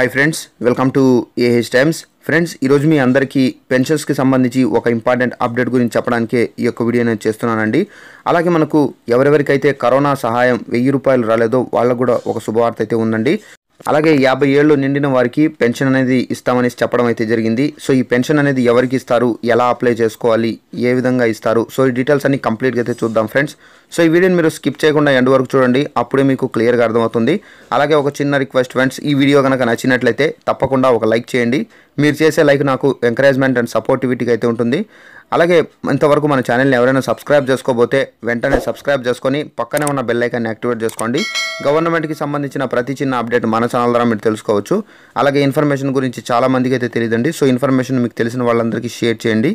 hi friends welcome to A H Times friends ఈరోజు మీ అందరికీ పెన్షన్స్కి సంబంధించి ఒక ఇంపార్టెంట్ అప్డేట్ గురించి చెప్పడానికే ఈ యొక్క వీడియో నేను చేస్తున్నానండి అలాగే మనకు ఎవరెవరికైతే కరోనా సహాయం వెయ్యి రూపాయలు రాలేదో వాళ్ళకు కూడా ఒక శుభవార్త అయితే ఉందండి అలాగే యాభై ఏళ్ళు నిండిన వారికి పెన్షన్ అనేది ఇస్తామని చెప్పడం అయితే జరిగింది సో ఈ పెన్షన్ అనేది ఎవరికి ఇస్తారు ఎలా అప్లై చేసుకోవాలి ఏ విధంగా ఇస్తారు సో ఈ డీటెయిల్స్ అన్ని కంప్లీట్గా అయితే చూద్దాం ఫ్రెండ్స్ సో ఈ వీడియోని మీరు స్కిప్ చేయకుండా ఎండ్ వరకు చూడండి అప్పుడే మీకు క్లియర్గా అర్థమవుతుంది అలాగే ఒక చిన్న రిక్వెస్ట్ ఫ్రెండ్స్ ఈ వీడియో కనుక నచ్చినట్లయితే తప్పకుండా ఒక లైక్ చేయండి మీరు చేసే లైక్ నాకు ఎంకరేజ్మెంట్ అండ్ సపోర్టివిటీకి అయితే ఉంటుంది అలాగే ఇంతవరకు మన ఛానల్ని ఎవరైనా సబ్స్క్రైబ్ చేసుకోబోతే వెంటనే సబ్స్క్రైబ్ చేసుకొని పక్కనే ఉన్న బెల్ ఐకాన్ని యాక్టివేట్ చేసుకోండి గవర్నమెంట్కి సంబంధించిన ప్రతి చిన్న అప్డేట్ మన ఛానల్ ద్వారా మీరు తెలుసుకోవచ్చు అలాగే ఇన్ఫర్మేషన్ గురించి చాలామందికి అయితే తెలియదండి సో ఇన్ఫర్మేషన్ మీకు తెలిసిన వాళ్ళందరికీ షేర్ చేయండి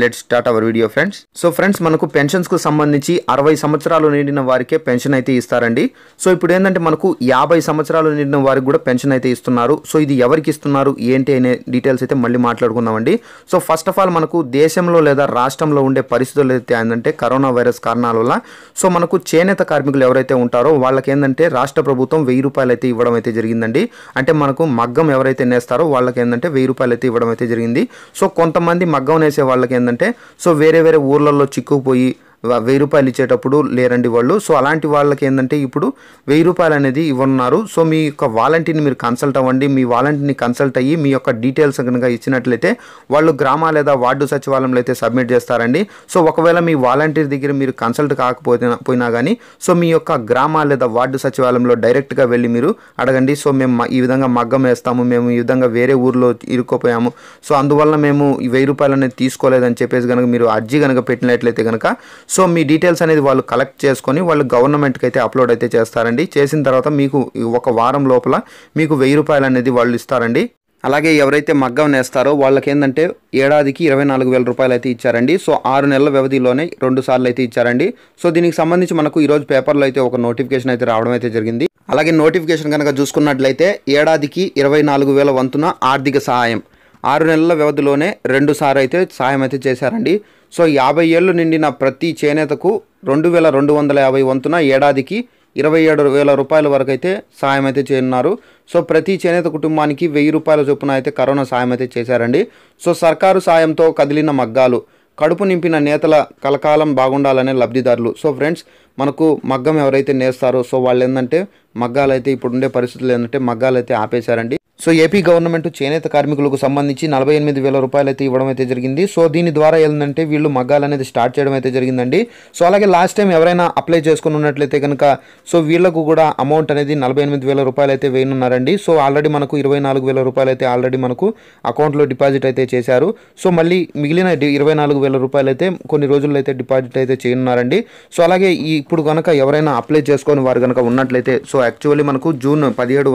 let start our video friends so friends మనకు కు సంబంధించి అరవై సంవత్సరాలు నిండిన వారికే పెన్షన్ అయితే ఇస్తారండి సో ఇప్పుడు ఏంటంటే మనకు యాభై సంవత్సరాలు నిండిన వారికి కూడా పెన్షన్ అయితే ఇస్తున్నారు సో ఇది ఎవరికి ఇస్తున్నారు ఏంటి అనే డీటెయిల్స్ అయితే మళ్ళీ మాట్లాడుకుందామండి సో ఫస్ట్ ఆఫ్ ఆల్ మనకు దేశంలో లేదా రాష్ట్రంలో ఉండే పరిస్థితులు అయితే ఏంటంటే కరోనా వైరస్ కారణాల వల్ల సో మనకు చేనేత కార్మికులు ఎవరైతే ఉంటారో వాళ్ళకి ఏంటంటే రాష్ట్ర ప్రభుత్వం వెయ్యి రూపాయలు అయితే ఇవ్వడం అయితే జరిగిందండి అంటే మనకు మగ్గం ఎవరైతే నేస్తారో వాళ్ళకి ఏంటంటే వెయ్యి రూపాయలు అయితే ఇవ్వడం అయితే జరిగింది సో కొంతమంది మగ్గం నేసే వాళ్ళకి ఏంటంటే సో వేరే వేరే ఊర్లలో చిక్కుపోయి వెయ్యి రూపాయలు ఇచ్చేటప్పుడు లేరండి వాళ్ళు సో అలాంటి వాళ్ళకి ఏంటంటే ఇప్పుడు వెయ్యి రూపాయలు అనేది ఇవ్వనున్నారు సో మీ యొక్క వాలంటీర్ని మీరు కన్సల్ట్ అవ్వండి మీ వాలంటీర్ని కన్సల్ట్ అయ్యి మీ యొక్క డీటెయిల్స్ కనుక ఇచ్చినట్లయితే వాళ్ళు గ్రామ లేదా వార్డు సచివాలయంలో అయితే సబ్మిట్ చేస్తారండి సో ఒకవేళ మీ వాలంటీర్ దగ్గర మీరు కన్సల్ట్ కాకపోతే పోయినా కానీ సో మీ యొక్క గ్రామ లేదా వార్డు సచివాలయంలో డైరెక్ట్గా వెళ్ళి మీరు అడగండి సో మేము ఈ విధంగా మగ్గం వేస్తాము మేము ఈ విధంగా వేరే ఊర్లో ఇరుక్కుపోయాము సో అందువల్ల మేము వెయ్యి రూపాయలు అనేది తీసుకోలేదని చెప్పేసి కనుక మీరు అర్జీ కనుక పెట్టినట్లయితే కనుక సో మీ డీటెయిల్స్ అనేది వాళ్ళు కలెక్ట్ చేసుకొని వాళ్ళు గవర్నమెంట్కి అయితే అప్లోడ్ అయితే చేస్తారండి చేసిన తర్వాత మీకు ఒక వారం లోపల మీకు వెయ్యి రూపాయలు అనేది వాళ్ళు ఇస్తారండి అలాగే ఎవరైతే మగ్గం నేస్తారో వాళ్ళకి ఏంటంటే ఏడాదికి ఇరవై నాలుగు వేల రూపాయలు అయితే ఇచ్చారండి సో ఆరు నెలల వ్యవధిలోనే రెండు సార్లు అయితే ఇచ్చారండి సో దీనికి సంబంధించి మనకు ఈరోజు పేపర్లో అయితే ఒక నోటిఫికేషన్ అయితే రావడం అయితే జరిగింది అలాగే నోటిఫికేషన్ కనుక చూసుకున్నట్లయితే ఏడాదికి ఇరవై నాలుగు వేల వంతున ఆర్థిక సహాయం ఆరు నెలల వ్యవధిలోనే రెండు సార్లు అయితే సహాయం అయితే చేశారండి సో యాభై ఏళ్ళు నిండిన ప్రతి చేనేతకు రెండు వేల రెండు వందల యాభై వంతున ఏడాదికి ఇరవై ఏడు వేల రూపాయల వరకు అయితే సాయం అయితే చేయనున్నారు సో ప్రతి చేనేత కుటుంబానికి వెయ్యి రూపాయల చొప్పున అయితే కరోనా సాయం అయితే చేశారండి సో సర్కారు సాయంతో కదిలిన మగ్గాలు కడుపు నింపిన నేతల కలకాలం బాగుండాలనే లబ్ధిదారులు సో ఫ్రెండ్స్ మనకు మగ్గం ఎవరైతే నేస్తారో సో వాళ్ళు ఏంటంటే మగ్గాలైతే ఉండే పరిస్థితులు ఏంటంటే మగ్గాలైతే ఆపేశారండి సో ఏపీ గవర్నమెంట్ చేనేత కార్మికులకు సంబంధించి నలభై ఎనిమిది వేల రూపాయలు అయితే ఇవ్వడం అయితే జరిగింది సో దీని ద్వారా ఏంటంటే వీళ్ళు మగ్గాలు అనేది స్టార్ట్ చేయడం అయితే జరిగిందండి సో అలాగే లాస్ట్ టైం ఎవరైనా అప్లై చేసుకుని ఉన్నట్లయితే కనుక సో వీళ్ళకు కూడా అమౌంట్ అనేది నలభై ఎనిమిది వేల రూపాయలు అయితే వేయనున్నారండి సో ఆల్రెడీ మనకు ఇరవై నాలుగు వేల రూపాయలు అయితే ఆల్రెడీ మనకు అకౌంట్లో డిపాజిట్ అయితే చేశారు సో మళ్ళీ మిగిలిన ఇరవై నాలుగు వేల రూపాయలు అయితే కొన్ని రోజుల్లో అయితే డిపాజిట్ అయితే చేయనున్నారండి సో అలాగే ఇప్పుడు కనుక ఎవరైనా అప్లై చేసుకొని వారు కనుక ఉన్నట్లయితే సో యాక్చువల్లీ మనకు జూన్ పదిహేడు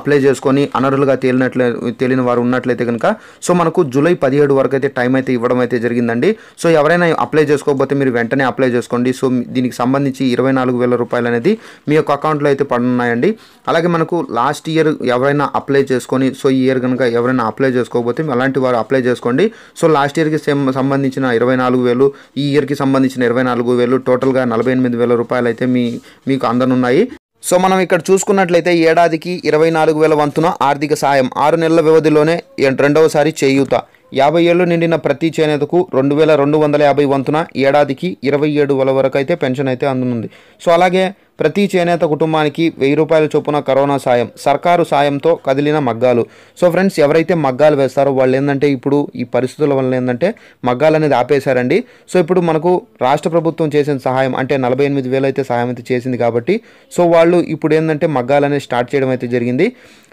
అప్లై చేసుకొని అనర్ జనరల్గా తేలినట్లే తేలిన వారు ఉన్నట్లయితే కనుక సో మనకు జూలై పదిహేడు వరకు అయితే టైం అయితే ఇవ్వడం అయితే జరిగిందండి సో ఎవరైనా అప్లై చేసుకోకపోతే మీరు వెంటనే అప్లై చేసుకోండి సో దీనికి సంబంధించి ఇరవై నాలుగు వేల రూపాయలు అనేది మీ యొక్క అకౌంట్లో అయితే పడున్నాయండి అలాగే మనకు లాస్ట్ ఇయర్ ఎవరైనా అప్లై చేసుకొని సో ఈ ఇయర్ కనుక ఎవరైనా అప్లై చేసుకోకపోతే అలాంటి వారు అప్లై చేసుకోండి సో లాస్ట్ ఇయర్కి సంబంధించిన ఇరవై నాలుగు వేలు ఈ ఇయర్కి సంబంధించిన ఇరవై నాలుగు వేలు టోటల్గా నలభై ఎనిమిది వేల రూపాయలు అయితే మీ మీకు అందనున్నాయి సో మనం ఇక్కడ చూసుకున్నట్లయితే ఏడాదికి ఇరవై నాలుగు వేల వంతున ఆర్థిక సాయం ఆరు నెలల వ్యవధిలోనే రెండవసారి చేయూత యాభై ఏళ్ళు నిండిన ప్రతి చేనేతకు రెండు వేల రెండు వందల యాభై వంతున ఏడాదికి ఇరవై ఏడు వేల వరకు అయితే పెన్షన్ అయితే అందునుంది సో అలాగే ప్రతి చేనేత కుటుంబానికి వెయ్యి రూపాయల చొప్పున కరోనా సాయం సర్కారు సాయంతో కదిలిన మగ్గాలు సో ఫ్రెండ్స్ ఎవరైతే మగ్గాలు వేస్తారో వాళ్ళు ఏంటంటే ఇప్పుడు ఈ పరిస్థితుల వల్ల ఏంటంటే మగ్గాలు అనేది ఆపేశారండి సో ఇప్పుడు మనకు రాష్ట్ర ప్రభుత్వం చేసిన సహాయం అంటే నలభై ఎనిమిది వేలు అయితే సహాయం అయితే చేసింది కాబట్టి సో వాళ్ళు ఇప్పుడు ఏంటంటే మగ్గాలు అనేది స్టార్ట్ చేయడం అయితే జరిగింది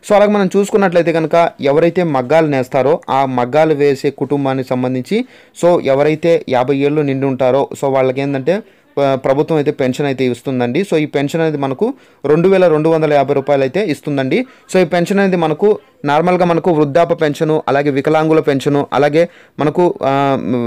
సో అలాగే మనం చూసుకున్నట్లయితే కనుక ఎవరైతే మగ్గాలు నేస్తారో ఆ మగ్గాలు వేసే కుటుంబానికి సంబంధించి సో ఎవరైతే యాభై ఏళ్ళు నిండి ఉంటారో సో వాళ్ళకి ఏంటంటే ప్రభుత్వం అయితే పెన్షన్ అయితే ఇస్తుందండి సో ఈ పెన్షన్ అనేది మనకు రెండు వేల రెండు వందల యాభై రూపాయలు అయితే ఇస్తుందండి సో ఈ పెన్షన్ అనేది మనకు నార్మల్గా మనకు వృద్ధాప పెన్షను అలాగే వికలాంగుల పెన్షను అలాగే మనకు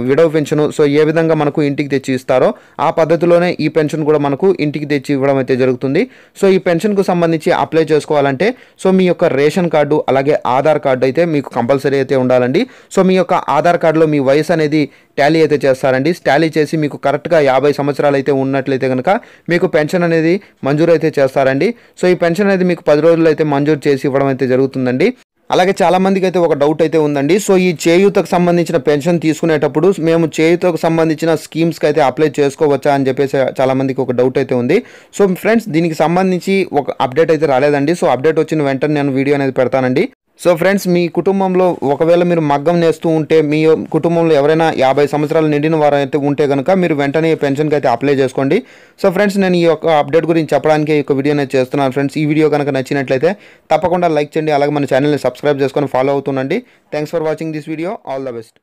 విడవ పెన్షను సో ఏ విధంగా మనకు ఇంటికి తెచ్చి ఇస్తారో ఆ పద్ధతిలోనే ఈ పెన్షన్ కూడా మనకు ఇంటికి తెచ్చి ఇవ్వడం అయితే జరుగుతుంది సో ఈ పెన్షన్కు సంబంధించి అప్లై చేసుకోవాలంటే సో మీ యొక్క రేషన్ కార్డు అలాగే ఆధార్ కార్డు అయితే మీకు కంపల్సరీ అయితే ఉండాలండి సో మీ యొక్క ఆధార్ కార్డులో మీ వయసు అనేది టాలీ అయితే చేస్తారండి టాలీ చేసి మీకు కరెక్ట్గా యాభై సంవత్సరాలు అయితే ఉన్నట్లయితే కనుక మీకు పెన్షన్ అనేది మంజూరు అయితే చేస్తారండి సో ఈ పెన్షన్ అనేది మీకు పది రోజులు అయితే మంజూరు చేసి ఇవ్వడం అయితే జరుగుతుందండి అలాగే చాలా మందికి అయితే ఒక డౌట్ అయితే ఉందండి సో ఈ చేయూతకు సంబంధించిన పెన్షన్ తీసుకునేటప్పుడు మేము చేయూతకు సంబంధించిన స్కీమ్స్కి అయితే అప్లై చేసుకోవచ్చా అని చెప్పేసి చాలా మందికి ఒక డౌట్ అయితే ఉంది సో ఫ్రెండ్స్ దీనికి సంబంధించి ఒక అప్డేట్ అయితే రాలేదండి సో అప్డేట్ వచ్చిన వెంటనే నేను వీడియో అనేది పెడతానండి సో ఫ్రెండ్స్ మీ కుటుంబంలో ఒకవేళ మీరు మగ్గం నేస్తూ ఉంటే మీ కుటుంబంలో ఎవరైనా యాభై సంవత్సరాలు నిండిన అయితే ఉంటే కనుక మీరు వెంటనే పెన్షన్కి అయితే అప్లై చేసుకోండి సో ఫ్రెండ్స్ నేను ఈ యొక్క అప్డేట్ గురించి చెప్పడానికి ఈ యొక్క వీడియో నేను చేస్తున్నాను ఫ్రెండ్స్ ఈ వీడియో కనుక నచ్చినట్లయితే తప్పకుండా లైక్ చేయండి అలాగే మన ఛానల్ని సబ్స్క్రైబ్ చేసుకొని ఫాలో అవుతుండండి thanks for watching this video all the best